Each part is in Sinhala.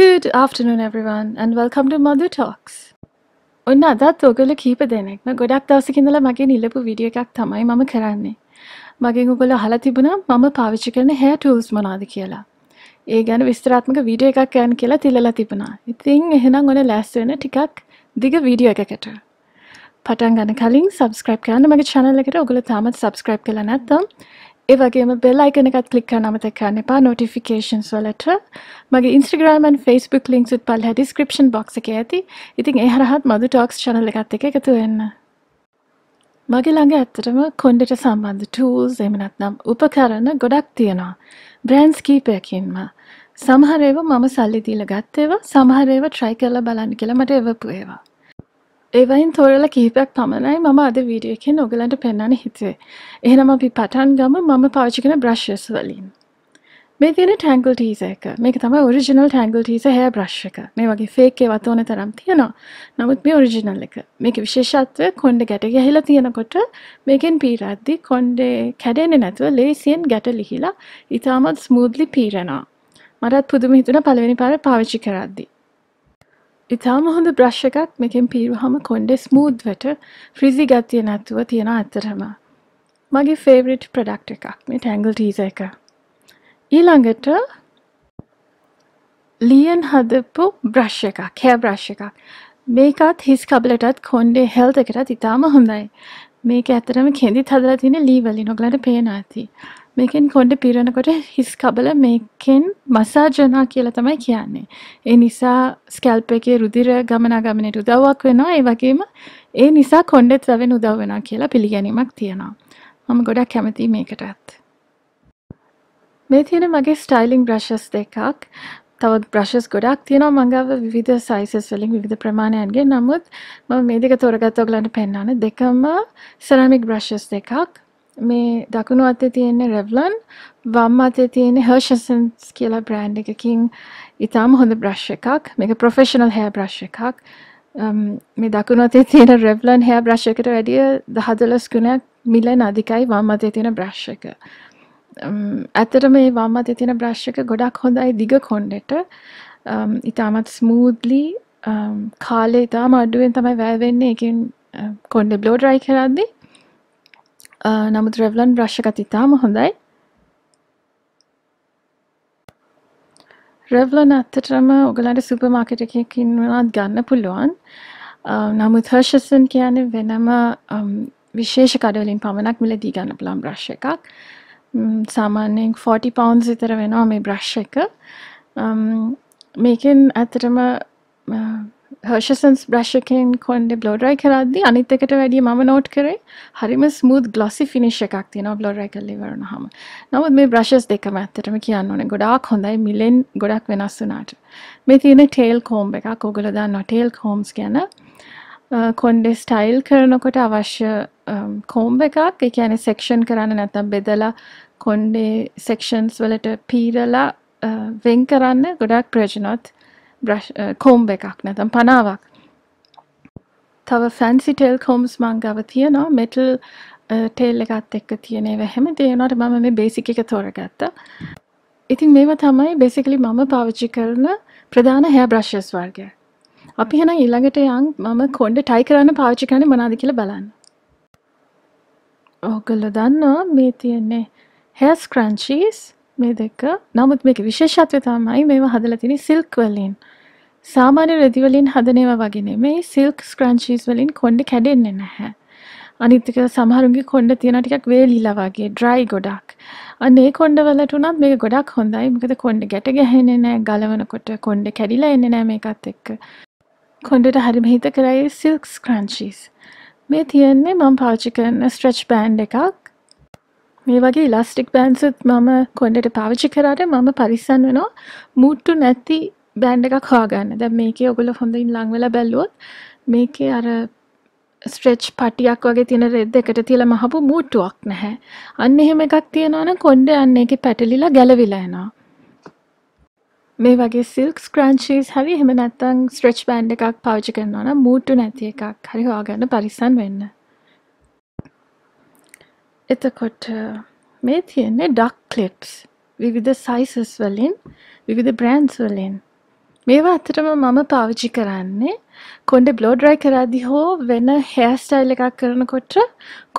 Good afternoon everyone and welcome to Madhu Talks. ඔන්න අදත් ඔගොල්ලෝ කීප දෙනෙක්ම ගොඩක් දවසක ඉඳලා මගේ නිලපු වීඩියෝ එකක් තමයි මම කරන්නේ. මගෙන් ඔගොල්ලෝ අහලා තිබුණා මම පාවිච්චි කරන hair tools මොනවද කියලා. ඒ ගැන විස්තරාත්මක වීඩියෝ එකක් ගන්න කියලා තිලලා තිබුණා. ඉතින් එහෙනම් ඔන්න ලෑස්ති වෙන ටිකක් දිග වීඩියෝ එකකට. පටන් ගන්න කලින් subscribe කරන්න මගේ channel එකට ඔගොල්ලෝ තාමත් subscribe කරලා නැත්නම් ඒවගේම බෙල් අයිකනකත් කලික් නමතකන්න එපා නොටිෆිකේන් සොලට මගේ ඉන්ස්ට්‍රග්‍රමන් ෆස්බුක් ලින්ක්සුත් පල් ඩිස්ක්‍රපෂන් බොක්ක ඇති ඉතින් එහරහත් මදු ටොක්ස් චනල එකත් එක එකතු වෙන්න මගේ ළඟ ඇත්තටම කොන්ඩට සම්බන්ධ ටූල්ස් එමනත්නම් උපකරන ගොඩක් තියෙනවා බ්‍රෑන්ස් කීපයකින්ම සමහරේව මම සල්ලි දීල ගත්තේව සමහරේව ට්‍රයි කරලා බලන්න කියලා මට එවපු ඒවා ඒවයින් තෝරල කිහිපයක් පමණයි මම අද වීඩිය එකෙන් ඔගලන්ට පෙන්න්නන හිතේ. එහෙනම් අපි පටන් ගම මම පාචිකන බ්‍රශ්ස් වලින්. මේ තියෙන ටැංගල් ටීස එක මේක තම ඔරිජිනල් ටැංගල් ටීස හැ බ්‍රශ්ක මේ වගේ ෆේකේ වතෝන තරම් තියෙනවා නමුත් මේ ඔරිජිනල් එක මේක විශේෂත්වය කොන්ඩ ගැට ගැහිලා තියෙනකොට මේකෙන් පීරද්දි කොන්්ඩේ කැඩෙන නැතුව ලේසියෙන් ගැට ලිහිලා ඉතාමත් ස්මූදලි පීරණා මරත් පුදුම හිතුන පළවෙනි පාර පාවිච්චි කරද්දි. ඉතාම හොඳ බ්‍රශ් එකක් මෙකෙන් පීරුහම කොන්ඩෙ ස්මූද්වට ෆ්‍රිසි ගත්තිය නැත්තුව තියෙන අත්තරම මගේ ෆේවරිට් ප්‍රඩක්් එකක් මේ ටැංගල් ටීස එක ඊළඟට ලියන් හදපු බ්‍රශ් එකක් හැ බ්‍රශ් එකක් මේකත් හිස් කබලටත් කොන්්ඩේ හෙල්ත එකටත් ඉතාම හොඳයි මේක ඇතරම කෙදි හදර තින ලීවලි නොගලට පේනාති මේකෙන් කොන්ඩ පිරණකොට හිස් කබල මේකෙන් මසාජනා කියලා තමයි කියන්නේ. ඒ නිසා ස්කැල්ප් එකේ රුධිර ගමනාගමනයට උදව්වක් වෙනවා. ඒ වගේම ඒ නිසා කොණ්ඩෙත් රැවෙන උදව් වෙනවා කියලා පිළිගැනීමක් තියෙනවා. මම ගොඩක් කැමතියි මේකටත්. මේ තියෙන මගේ ස්ටයිලිං බ්‍රෂස් දෙකක්. තවත් බ්‍රශස් ගොඩක් තියෙනවා මඟව විධ සයිසස් වලින් විධ ප්‍රමාණයන්ගේ නමුත් මම මේ දෙක තොරගත් ඔයගලන්ට පෙන්වන්න දෙකම සෙරමික් බ්‍රෂස් දෙකක් මේ දකුණු අතේ තියෙන රෙව්ලන් වම් අතේ තියෙන හර්ෂසන්ස් කියලා බ්‍රෑන්් එකකින් ඉතාම හොඳ බ්‍රශ් එකක් මේක ප්‍රොෆෙෂනල් හෑ බ්‍රශ් එකක් um, මේ දකුණු අතේ තියෙන රෙව්ලන් හෑ බ්‍රශ් එකට වැඩිය දහදලස් ගුණයක් මිලන් අධිකයි වම් අතේ තියෙන බ්‍රශ් එක um, ඇත්තට මේ වම් අතේ තියෙන බ්‍රශ් එක ගොඩක් හොඳයි දිග කොන්්ඩෙට um, ඉතාමත් ස්මූද්ලි කාලේ ඉතාම අඩුවෙන් තමයි වැෑවෙන්නේ එකින් uh, කොන්ඩ බ්ලෝඩරයි කරද්දිී නමුත් රෙව්ලන් බ්‍රශ් එකත් ඉතාම හොඳයි රෙව්ලන් ඇත්තටම ඔගලන්ට සුපර් මාකට් එකකින් වුණත් ගන්න පුළුවන් නමුත් හර්ෂසන් කියන්නේ වෙනම විශේෂ කඩවලින් පමණක් මිලදී ගන්න පුළුවන් බ්‍රශ් එකක් සාමාන්‍යයෙන් 40 පවුන්ස් විතර වෙනවා මේ බ්‍රශ් එක මේකෙන් ඇත්තටම හර්ෂසන්ස් බ්‍රශ්කයෙන් කොන්ඩ බ්ලෝඩරයි කරද්දි අනිත් එකට වැඩිය ම නෝට් කරේ හරිම ස්මුද් ගලොසි ෆිනිශ් එකක් තියෙන බ්ලොඩරයි කල්ලි වරන හම නමුත් මේ බ්‍රශස් දෙකම ඇත්තටම කියන්න ඕන ගොඩාක් හොඳයි මිලෙන් ගොඩක් වෙනස් වනාට මේ තියෙන ටේල් කෝම් එකක් ඔගලදා නොටේල් කෝම්ස් ගැන කොන්ඩෙ ස්ටයිල් කරනකොට අවශ්‍ය කෝම්බ එකක් එක ඇන සෙක්ෂන් කරන්න නැතම් බෙදලා කොන්්ඩේ සෙක්ෂන්ස් වලට පීරලා වෙන් කරන්න ගොඩක් ප්‍රජනොත් කෝම්බ එකක් නැතම් පනාවක් තව ෆැන්සි ටෙල් කෝම්ස් මං ගව තියෙනවා මෙටල් ටෙල් එකත් එක්ක තියනේ වැහැම තියෙනට මම මේ බේසික එක තෝරගත්ත ඉතින් මේවා තමයි බෙසිකලි මම පාවිච්චි කරන ප්‍රධාන හැ බ්‍රශ්ස් වර්ගය අපි හෙනම් ඊළඟට යන් මම කොන්ඩ ටයි කරන්න පාවිච්චි කරන මනාද කියලා බලන්න ඕගොල්ලො දන්නවා මේ තියෙන්නේ හැස් ක්‍රංචීස් මේ දෙක නමුත් මේක විශේෂත්වය තමයි මේවා හදලා තියෙන්නේ සිල්ක් වලින්. සාමාන්‍ය රෙදි වලින් හදන ඒවා වගේ නෙමෙයි සිල්ක් ස්ක්‍රන්චීස් වලින් කොණ්ඩේ කැඩෙන්නේ නැහැ. අනිත් එක සමහරුන්ගේ කොණ්ඩ තියෙන ටිකක් වේලිලා වගේ ඩ්‍රයි ගොඩක්. අන්න ඒ කොණ්ඩ වලට උනත් මේක ගොඩක් හොඳයි. මොකද කොණ්ඩ ගැට ගැහෙන්නේ නැහැ. ගලවනකොට කොණ්ඩ කැඩිලා එන්නේ නැහැ මේකත් එක්ක. කොණ්ඩට හරිම හිත කරයි සිල්ක් ස්ක්‍රන්චිස්. මේ තියෙන්නේ මම පාවිච්චි කරන ස්ට්‍රෙච් බෑන්ඩ් එකක්. මේ වගේ ඉලස්ටික් බෑන්සුත් මම කොන්ඩට පාවිච්චි කරාට මම පරිස්සන් වෙනවා මුට්ටු නැති බෑන්ඩ එකක් හාගන්න දැ මේක ඔගොල හොඳින් ලංවෙල බැල්ලුවොත් මේක අර ස්ට්‍රෙච් පටියක් වගේ තියෙන රෙද් එකට තියල මහපු මුට්ටුවක් නැහැ අන්න එහෙම එකක් තියෙනවන කොන්ඩ අන්න එක පැටලිලා ගැලවිලා එනවා මේ වගේ සිල්ක් ස්ක්‍රංචිස් හරි එහෙම නැත්තං ස්ට්‍රච් බෑන්ඩ් එකක් පාවිච්චි කරනවා නම් මූට්ටු නැති එකක් හරි හොයාගන්න පරිස්සම් වෙන්න එතකොට මේ තියෙන්නේ ඩක් කලිප්ස් විවිධ සයිසස් වලින් විවිධ බ්‍රෑන්ස් වලින් මේවා අතරම මම පාවිච්චි කරන්නේ කොන්ඩ බ්ලෝඩ්‍රයි කරදි හෝ වෙන හෑස්ටයිල් එකක් කරනකොට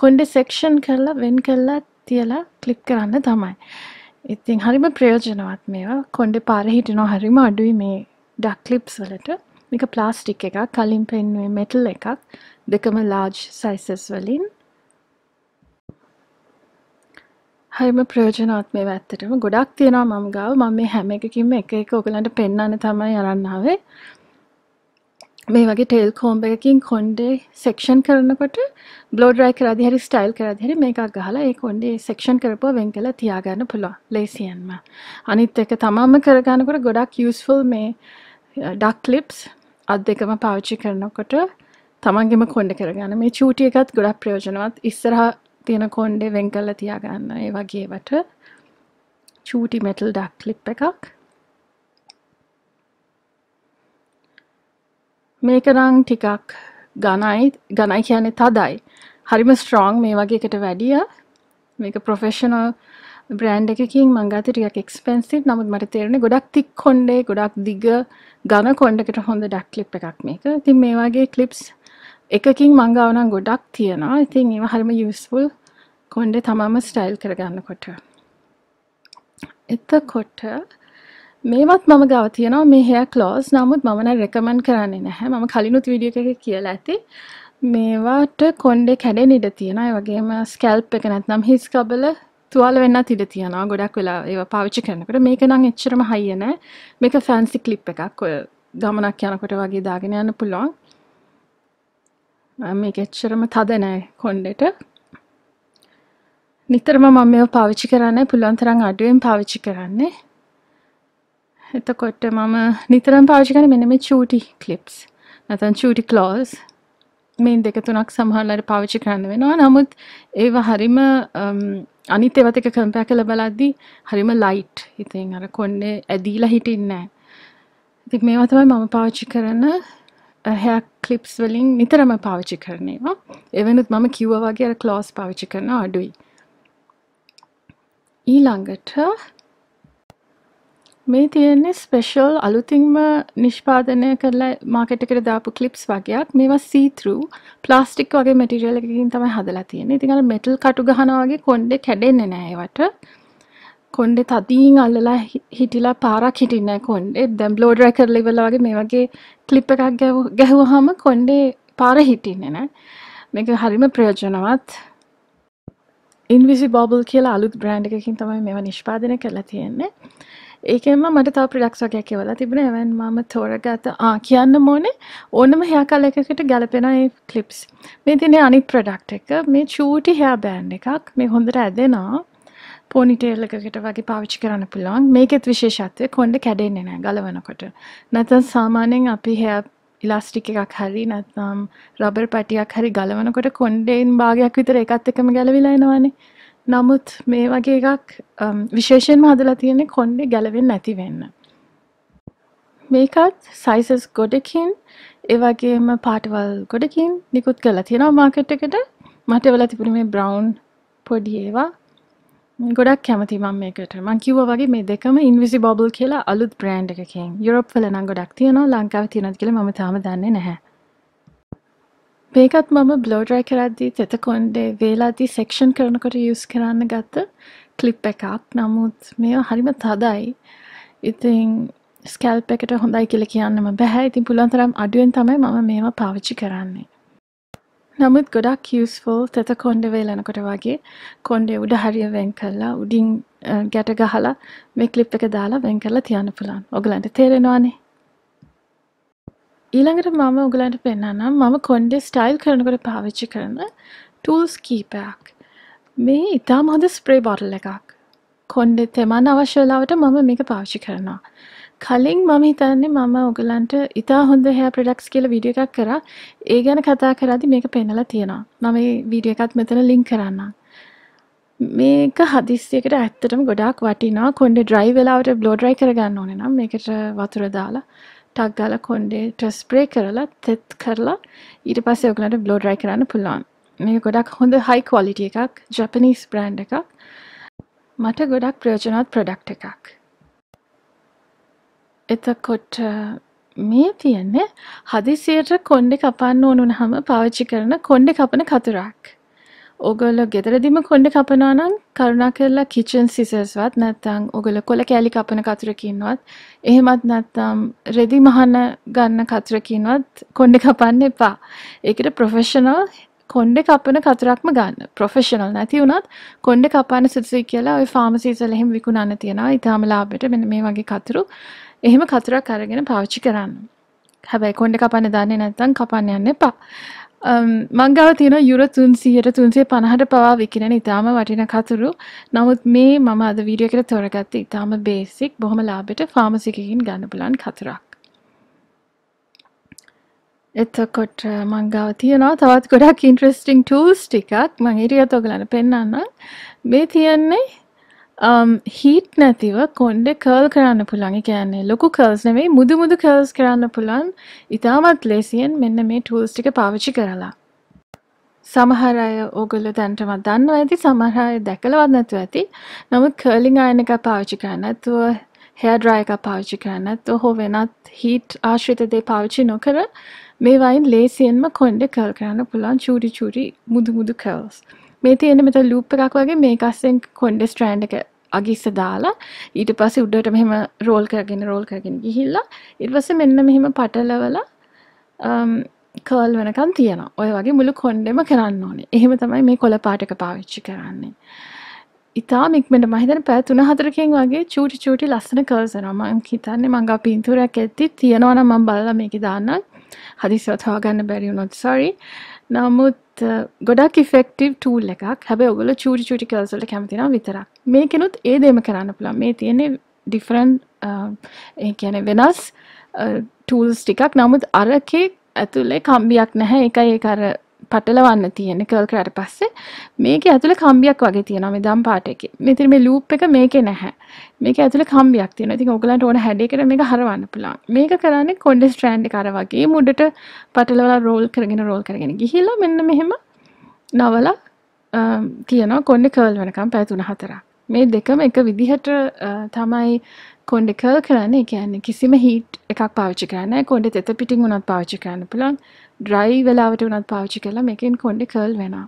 කොන්ඩ සෙක්ෂන් කරලා වෙන් කරලා තියලා කලිප් කරන්න තමයි ඉතින් හරිම ප්‍රයෝජනවත් මේවා කොන්ඩ පාරහිටනො හරිම අඩුයි මේ ඩක්ලිප්ස් වලට මේක ප්ලාස්ටික් එකක් කලින් පෙන්ුවේ මෙටල් එකක් දෙකම ලාජ් සයිසස් වලින් හරිම ප්‍රයෝජනාත්මය ඇත්තටම ගොඩක් තියෙනවා මම ගාව මම මේ හැම එකකින්ම එක එක ඔයගලන්ට පෙන්වන්න තමයි අරන්නාවේ මේ වගේ ටේල් කෝම්බ් එකකින් කොණ්ඩේ සෙක්ෂන් කරනකොට බ්ලෝ ඩ්‍රයි කරාදී හරි ස්ටයිල් කරාදී හරි මේකක් ගහලා ඒ කොණ්ඩේ සෙක්ෂන් කරපුවා වෙන් කරලා තියාගන්න පුළුවන් ලේසියෙන්ම අනිත් එක තමන්ම කරගන්නකොට ගොඩක් යූස්ෆුල් මේ ඩක් ක්ලිප්ස් අත් දෙකම පාවිච්චි කරනකොට තමන්ගෙම කොණ්ඩ කරගන්න මේ චූටි එකත් ගොඩක් ප්‍රයෝජනවත් ඉස්සරහා තියෙන කොන්්ඩේ වෙන් කල්ල තියාගන්න ඒ වගේවට චූටි මෙටල් ඩක් ලිප් එකක් මේක රං ටිකක් ගණයි ගණයි කියන්නේ තදයි හරිම ස්ට්‍රෝං මේ වගේකට වැඩිය මේක ප්‍රොෆෙෂනල් බ්‍රන්් එකකින් මංගත ටියක් එක්ස්පෙන්සිට් නමුත් මට තේරෙන ගොඩක් තික් කොන්්ඩේ ගොඩක් දිග ගන කොන්ඩකට හොඳ ඩක් ලිප් එකක් මේක තින් මේ වගේ කලිප්ස් එකකින් මංගාවනම් ගොඩක් තියෙනවා ඉතින් ඒව හරිම යස්ෆුල් කොන්්ඩ තමම ස්ටයිල් කරගන්න කොට එතකොට මේවත් මම ගව තියනවා මේ හෙය කලෝස් නමුත් මමන රෙකමන් කරන්නේ නැහැ මම කලිනුත් විඩිය එක කියලා ඇති මේවාට කොන්්ඩෙ කැඩේ නිඩ තියෙනයි වගේම ස්කැල්ප් එක නැත්නම් හිස්කබල තුවාල වෙන්න තිඩ තියෙනවා ගොඩක් වෙලා ඒ පාවිච්චි කරනකට මේක නං එච්චරම හයියන මේක ෆෑන්සි කලිප් එකක් ඔය ගමනක් යනකොට වගේ දාගෙන යන්න පුළුවන් මේක එච්චරම තද නෑ කොණ්ඩෙට නිතරම මම මේව පාවිච්චි කරන්නේ පුළුවන් තරම් අඩුවෙන් පාවිච්චි කරන්නේ එතකොට මම නිතරම පාවිච්චි කරන්නේ මෙන්න මේ චූටි ක්ලිප්ස් නැත්නම් චූටි ක්ලෝස් මේ දෙක තුනක් සමහරවල්ලාට පාවිච්චි කරන්න වෙනවා නමුත් ඒව හරිම අනිත් ඒවත් එක කම්පයර් කරලා බලද්දී හරිම ලයිට් ඉතින් අර කොණ්ඩේ ඇදීලා හිටින්නේ නැහැ ඉතින් මේවා තමයි මම පාවිච්චි කරන හැක් කලිප්ස් වලින් නිතරම පාවිච්චි කරනවා එවනුත් මම කිව්ව වගේ අර ක්ලෝස් පාවිච්චි කරන අඩුයි ඊළඟට මේ තියෙන්නේ ස්පෙෂල් අලුතින්ම නිෂ්පාදනය කරලා මාකට් එකට දාපු ක්ලිප්ස් වගේක් මේවා සීත්‍රු ප්ලාස්ටික් වගේ මැටීරියල් එකකින් තමයි හදලා තියෙන්නේ. ඉතින් අර මෙටල් කටු ගහනවා වගේ කොණ්ඩේ කැඩෙන්නේ නැහැ ඒවට. කොන්්ඩෙ තතිීන් අල්ලලා හිටිලා පාරක් හිටින්න කොන්්ඩේ දැම් බ්ලෝඩ රැකර ලෙවලාගේ මේ වගේ කලිප් එකක් ගැහුව හම කොන්්ඩේ පාර හිටින්න නෑ මේක හරිම ප්‍රයෝජනවත් ඉන්විසි බොබල් කියලා අලුත් බ්‍රන්් එකකින් තමයි මෙම නිෂ්පාදනය කරලා තියෙන්නේ ඒකෙන්ම මට තව ප්‍රඩක්ෂකයක් කියවලා තිබෙන එවන් මම තෝරගත ආ කියන්න මෝනේ ඕනම හයාකල් එකකට ගැලපෙන කලිප්ස් මේ තිනේ අනිත් ප්‍රඩක්් එක මේ චූටි හයා බෑන්් එකක් මේ හොඳට ඇදෙනවා පෝනිටේල් එකකට වගේ පාවිච්චි කරන්න පුළුවන් මේකෙත් විශේෂත්වය කොන්ඩ කැඩෙන්නේ නෑ ගලවනකොට නැතන් සාමාන්‍යයෙන් අපි හැ ඉලාස්ටික එකක් හරි නැත්නම් රබර් පැටියක් හරි ගලවනකොට කොන්්ඩෙන් භාගයක් විතර එකත් එකම ගැලවිලා එනවානේ නමුත් මේ වගේ එකක් විශේෂෙන්ම හදලා තියෙන්නේ කොන්්ඩෙ ගැලවෙන් නැති වෙන්න මේකත් සයිසස් ගොඩකින් ඒවගේම පාටවල් ගොඩකින් නිකුත් කලා තියෙනවා මාකට් එකට මට වෙලා තිබුණ මේ බ්‍රවන්් පොඩි ඒවා ගොඩක් කැමති මම මේකට මං කිව්ව වගේ මේ දෙකම ඉන්විසි බොබල් කියලා අලුත් බ්‍රෑන්් එකකින් යුරප් වල නම් ගොඩක් තියනවා ලංකාව තියෙනත් කියල ම තාම දන්නේ නැහැ මේකත් මම බ්ලෝඩරයි කරද්දී තෙත කොන්්ඩේ වේලාදී සෙක්ෂන් කරනකොට යුස් කරන්න ගත්ත කලිප් එකක් නමුත් මේ හරිම තදයි ඉතින් ස්කැල්ප එකට හොඳයි කියල කියන්නම බැහැ ඉතින් පුළන්තරම් අඩුවෙන් තමයි මම මේවා පාවිච්චි කරන්නේ නමුත් ගොඩක් යස්ෆෝල් තෙත කොන්්ඩවේ ලනකොට වගේ කොන්්ඩේ උඩ හරිය වෙන් කරලා උඩින් ගැට ගහලා මේ කලිප් එක දාලා වෙන් කරලා තියන්න පුළන් ඔගලන්ට තේරෙනවානේ ඊළඟට මම උගලන්ට පෙන්න්නම් මම කොන්්ඩේ ස්ටයිල් කරනකොට පාවිච්චි කරන ටූල්ස් කීපයක් මේ ඉතා හොඳ ස්ප්‍රේ බොටල් එකක් කොන්්ඩෙ තෙමන් අවශ්‍යලාවට මම මේක පාවිච්චි කරනවා කලින් මම හිතන්නේ මම ඔගලන්ට ඉතා හොඳ හෑ ප්‍රඩක්ස් කියල විඩිය එකක් කර ඒ ගැන කතා කරදි මේක පෙනලා තියෙනවා මම වීඩිය එකත් මෙතන ලිින් කරන්න මේක හදිස්සියකට ඇත්තටම ගොඩක් වටිනා කොන්ඩ ඩ්‍රයි වෙලාවට බ්ලෝඩ්‍රයි කරගන්න ඕන නම් එකට වතුර දාලා ටක්ගල කොන්්ඩේ ට්‍රස් ප්‍රේ කරලා තෙත් කරලා ඊට පස්ස ඔගලට බ්ලෝඩ්‍රයි කරන්න පුළුවන් මේ ගොඩක් හොඳ හයි කොලිටිය එකක් ජපනිස් බ්‍රන්් එකක් මට ගොඩක් ප්‍රයෝජනත් ප්‍රඩක්් එකක් එතකොට මේ තියෙන්නේ හදිසියට කොණ්ඩෙ කපන්න ඕන වුණාම පාවිච්චි කරන කොණ්ඩෙ කපන කතුරක්. ඔයගොල්ලෝ ගෙදරදීම කොණ්ඩෙ කපනවා නම් කරුණාකරලා කිචන් සිසර්ස්වත් නැත්නම් ඔයගොල්ලෝ කොළ කෑලි කපන කතුරකින්වත් එහෙමත් නැත්නම් රෙදි මහන ගන්න කතුරකින්වත් කොණ්ඩෙ කපන්න එපා. ඒකට ප්‍රොෆෙෂනල් කොණ්ඩෙ කපන කතරක්ම ගන්න ප්‍රොෆෙෂනල් නැති වුණත් කොණ්ඩෙ කපාන සුදුසුයි කියලා ওই ෆාමසීස් වල එහෙම විකුණන්න තියෙනවා ඊටාම ලාභයට මෙන්න මේ වගේ කතුරු එහෙම කතුරක් අරගෙන පාවිච්චි කරන්න. හැබැයි කොන්ඩ කපන්න දන්නේ නැත්තම් කපන්න යන්න එපා. මංගාව තියෙන යුර තුන්සීයට තුන්සේ පණහට පවා විකිරෙන ඉතාම වටින කතුරු නමුත් මේ මම අද වීඩියෝ එකට තොරගත්ත ඉතාම බේසික් බොහොම ලාබෙට ෆාමසිකකින් ගන්න පුලන් කතුරක්. එතකොට මංගාව තියෙනවා තවත් ගොඩක් ඉන්ට්‍රස්ටිං ටූස් ටිකක් මං ඉරියත් ඔගලන්න පෙන්න්න මේ තියෙන්නේ හීට් um, නැතිව කොන්්ඩ කර්ල් කරන්න පුළන් කියන්නේ ලොකු කර්ල්ස් නෙවෙයි මුදු මුදු කර්ල්ස් කරන්න පුළන් ඉතාමත් ලේසියෙන් මෙන්න මේ ටූල්ස් ටික පාවිච්චි කරලා. සමහර අය ඕගොල්ලෝ දැනටමත් දන්නවා ඇති සමහර අය දැකලවත් නැතුව ඇති. නමුත් කර්ලිං අයන එකක් පාවිච්චි කරන්න නැතුව හෙයා ඩ්‍රයි එකක් පාවිච්චි කරන්න නැතුව හෝ වෙනත් හීට් ආශ්‍රිත දේ පාවිච්චි නොකර මේ වයින් ලේසියෙන්ම කොන්්ඩ කර්ල් කරන්න පුළුවන් චූරි චූරි මුදු මුදු කර්ල්ස්. මේ තියෙන මෙත ලූප් එකක් වගේ මේක අස්සෙන් කොණ්ඩේ ස්ට්‍රෑන්ඩ් එක අගිස්ස දාලා ඊට පස්සේ උඩට මෙහෙම රෝල් කරගෙන රෝල් කරගෙන ගිහිල්ලා ඊට පස්සේ මෙන්න මෙහෙම පටලවලා කර්ල් um, වෙනකන් තියෙනවා. ඔය වගේ මුළු කොණ්ඩෙම කරන්න ඕනේ. එහෙම තමයි මේ කොළ පාටක පාවිච්චි කරන්නේ. ඉතාම ඉක්මනට මම හිතන්නේ පැය 3-4කින් වගේ චූටි චූටි ලස්සන කර්ල්ස් එනවා. මම හිතන්නේ මංගා පින්තූරයක් ඇද්දි තියනවා නම් මම බලලා මේකේ දාන්නම්. හදිස්සියට හොයාගන්න බැරි වුණොත් sorry. නමුත් ගොඩක් ඉෆෙක්ටව් ටූල් එකක් හැබ ඔගල චූටි චුටි කල්සල්ට කැමතින විතරක් මේකෙනුත් ඒ දෙම කරන්න පුළන් මේ තියෙන්නේ ඩිෆරන්් කියන වෙනස් ටූල්ස් ටිකක් නමුත් අරකේ ඇතුළේ කම්බියක් නැහැ එක ඒ අර පටලවන්න තියෙන කල් කරට පස්සේ මේක ඇතුළ කම්බියක් වගේ තියෙනවා මෙදම් පාට එක මෙතිර මේ ලූප් එක මේකෙ නැහැ මේක ඇතුළේ කම්බියක් තියෙනවා. ඉතින් ඔයගලන්ට ඕන හැඩයකට මේක හරවන්න පුළුවන්. මේක කරන්නේ කොණ්ඩේ ස්ට්‍රෑන්ඩ් එක අර වගේ මුඩට පටලවලා රෝල් කරගෙන රෝල් කරගෙන ගිහිල්ලා මෙන්න මෙහෙම නවලා තියනවා කොණ්ඩේ කර්ල් වෙනකම් පැය 3-4ක්. මේ දෙකම එක විදිහට තමයි කොණ්ඩේ කර්ල් කරන්නේ. ඒ කියන්නේ කිසිම හීට් එකක් පාවිච්චි කරන්නේ නැහැ. කොණ්ඩේ තෙත පිටින් උනත් පාවිච්චි කරන්න පුළුවන්. ඩ්‍රයි වෙලාවට උනත් පාවිච්චි කරලා මේකෙන් කොණ්ඩේ කර්ල් වෙනවා.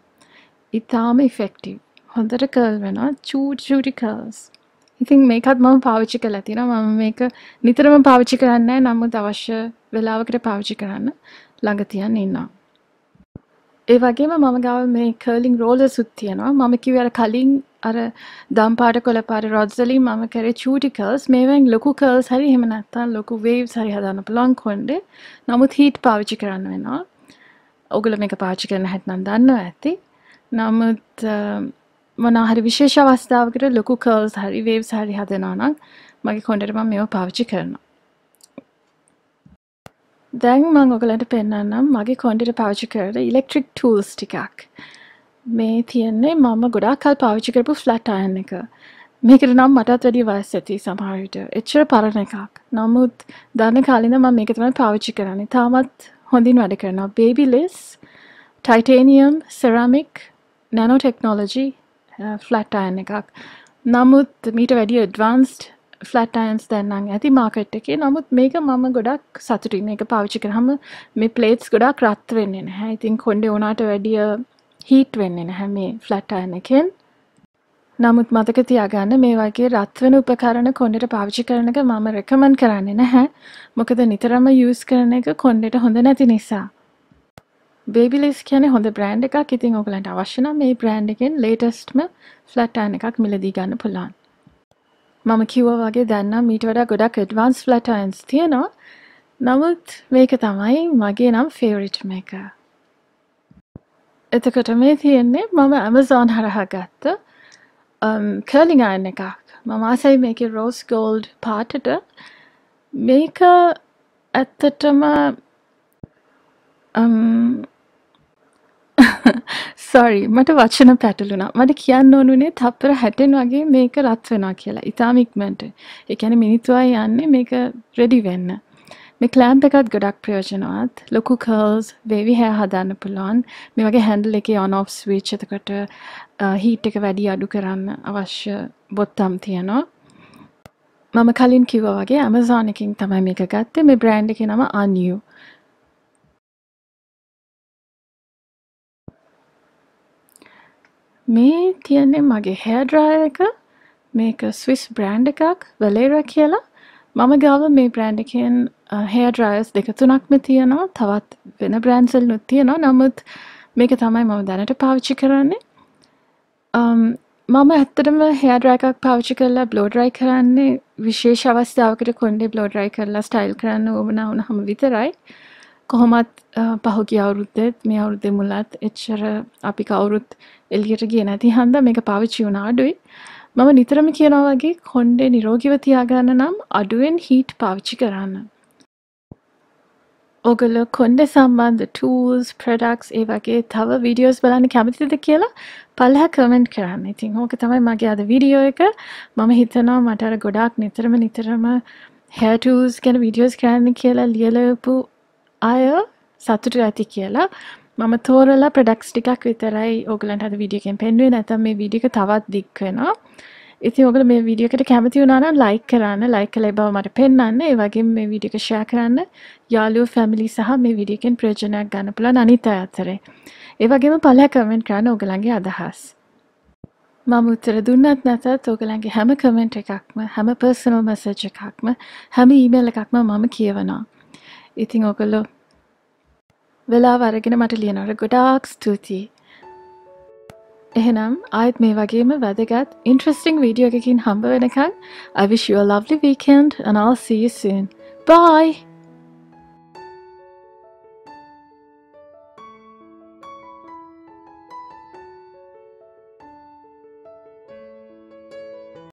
ඊටාම ඉෆෙක්ටිව්. හොඳට කර්ල් වෙනවා. චූටි චූටි කර්ල්ස්. ඉතින් මේකත් මම පාවිච්චි කරලා තියෙනවා මම මේක නිතරම පාවිච්චි කරන්නේ නමුත් අවශ්‍ය වෙලාවකට පාවිච්චි කරන්න ළඟ තියන් ඉන්නවා. ඒ වගේම මම ගාව මේ කර්ලින් රෝලර්සුත් තියෙනවා. මම කිව්වේ අර කලින් අර දම් පාට කොළ පාට රොඩ්ස් වලින් මම කරේ චූටි කර්ල්ස්. මේවෙන් ලොකු කර්ල්ස් හරි එහෙම නැත්නම් ලොකු වේව්ස් හරි හදන්න පුළුවන් කොණ්ඩේ. නමුත් හීට් පාවිච්චි කරන්න වෙනවා. ඔගොල්ලෝ මේක පාවිච්චි කරන්න හැටනම් දන්නවා ඇති. නමුත් මොනාහරි විශේෂ අවස්ථාවකට ලොකු කර්ල්ස් හරි වේව්ස් හරි හදනවා නම් මගේ කොණ්ඩෙට මම මේව පාවිච්චි කරනවා. දැන් මම ඔයගලන්ට පෙන්වන්නම් මගේ කොණ්ඩෙට පාවිච්චි කරන ඉලෙක්ට්‍රික් ටූල්ස් ටිකක්. මේ තියන්නේ මම ගොඩාක් කල් පාවිච්චි කරපු ෆ්ලැට් අයන් එක. මේකට නම් මටත් වැඩි වයස ඇති සමහර විට. එච්චර පරණ එකක්. නමුත් දන්න කාලේ ඉඳන් මම මේක තමයි පාවිච්චි කරන්නේ. තාමත් හොඳින් වැඩ කරනවා. Babyliss, titanium, ceramic, nano technology flat uh, iron එකක් නමුත් මීට වැඩිය ඩ්වන්ස්ට ෆලට් අයන්ස් දැන්නම් ඇති මාකට් එකේ නමුත් මේක මම ගොඩක් සතුටින් එක පාවිච්චි කරහම මේ පලේට්ස් ගොඩක් රත් වෙන්න නැහැ ඉතින් කොන්ඩ ඕනාට වැඩිය හීට් වෙන්න නැහැ මේ ෆලට් අයන එකෙන් නමුත් මතක තියාගන්න මේ වගේ රත්වන උපකරණ කොන්ඩට පාවිච්චි කරනක මම රෙකමන් කරන්නේ නැහැ මොකද නිතරම යස් කරන එක කොන්ඩට හොඳ නැති නිසා බේබිලිස් කියන හොඳ බ්‍රෑන්් එකක් ඉතින් ඔගලන්ට අවශ්‍යන මේ බ්‍රෑන්් එකෙන් ලේටස්ටම ෆලට්ටන් එකක් මිලදී ගන්න පුළන් මම කිව වගේ දැන්න මීට වඩා ගොඩක් ඩවන්ස් ෆලටන්ස් තියෙනවා නමුත් මේක තමයි මගේ නම් ෆේවරිට්ම එක එතකොට මේ තියෙන්නේ මම ඇමසෝන් හරහා ගත්ත කර්ලිං um, අයන්න එකක් මම ආසයි මේක රෝස් ගෝල්ඩ් පාටට මේක ඇත්තටම um, සෝරි මට වචන පැටලුණා. මට කියන්න ඕනුනේ තප්පර 60න් වගේ මේක රත් වෙනවා කියලා. ඉතාම ඉක්මනට. ඒ කියන්නේ මිනිත්තුවයි යන්නේ මේක රෙඩි වෙන්න. මේ කලෑම්ප එකත් ගොඩක් ප්‍රයෝජනවත්. ලොකු කර්ල්ස්, වේවි හැර් හදන්න පුළුවන්. මේ වගේ හැන්ඩල් එකේ on off ස්විච් එතකොට හීට් එක වැඩි අඩු කරන්න අවශ්‍ය බොත්තම් තියෙනවා. මම කලින් කිව්වා වගේ Amazon එකකින් තමයි මේක ගත්තේ. මේ බ්‍රෑන්ඩ් එකේ නම Anyu. මේ තියන්නේ මගේ හෑඩ්‍රාය එක මේක ස්විස් බ්‍රෑන්් එකක් වලේර කියලා මම ගාව මේ බ්‍රෑන්්ඩකෙන් හේඩ්‍රයස් දෙක තුනක්ම තියෙනවා තවත් වෙන බ්‍රෑන්සල් නුත් තියෙනවා නමුත් මේක තමයි මම දැනට පාවිච්චි කරන්නේ මම ඇත්තටම හෑඩරෑකක් පාවිච්චි කරලා බ්ලෝඩරයි කරන්නේ විශේෂ අවස්ථාවකට කොන්ඩේ බ්ලෝඩරයි කරලා ස්ටයිල් කරන්න ඕමනා වුණ හම විතරයි කොහොමත් පහුගිය අවුරුද්දෙත් මේ අවුරුද්දෙ මුලත් එච්චර අපි කවුරුත් එළියට ගියේ නැති හන්දා මේක පාවිච්චි වුණ අඩුයි. මම නිතරම කියනවා වගේ කොණ්ඩේ නිරෝගීව තියාගන්න නම් අඩුවෙන් හීට් පාවිච්චි කරන්න. ඔගොල කොන්ඩ සම්බන්ධ ටූල්ස් ප්‍රඩක්ස් ඒ වගේ තව විඩියෝස් බලන්න කැමතිද කියලා පල්හ කමෙන්ට් කරන්න ඉතින් ඕක තමයි මගේ අද විඩියෝ එක මම හිතනවා මටර ගොඩක් නිතරම නිතරම හැටස් ගැන විඩියෝස් කරන්න කියලා ලියලපු අය සතුට ඇති කියලා මම තෝරලා ප්‍රඩක්ස් ටිකක් විතරයි ඕගලන්ට හද විඩියකෙන් පෙන්ුවේ නැතම් මේ විඩික තවත් දික්වෙනවා ඉති ඔගල මේ විඩියකට කැමති වුණනම් ලයික් කරන්න ලයික ලබව මට පෙන්න්න ඒ වගේ මේ විඩික ෂය කරන්න යාලූ ෆැමිලි සහ මේ විඩියකෙන් ප්‍රජනයක් ගන්න පුල අනිත අතරේ ඒවගේම පල කමෙන්ට් කරන්න ඕගලන්ගේ අදහස් මම උත්තර දුන්නත් නැතත් ඕගලන්ගේ හැම කමෙන්ට් එකක්ම හැම පර්සනල් මසජ් එකක්ම හැම ඊමේල් එකක්ම මම කියවනවා ඉතිං ඔකොල්ලො වෙලා වරගෙන මට ලියනොට ගොඩාක් ස්තුතියි එහෙනම් ආයත් මේ වගේම වැදගත් ඉන්ට්‍රස්ටිං වීඩියෝ එකකින් හම්බ වෙනකන් I wish you a lovely weekend and I'll see you soon. Bye!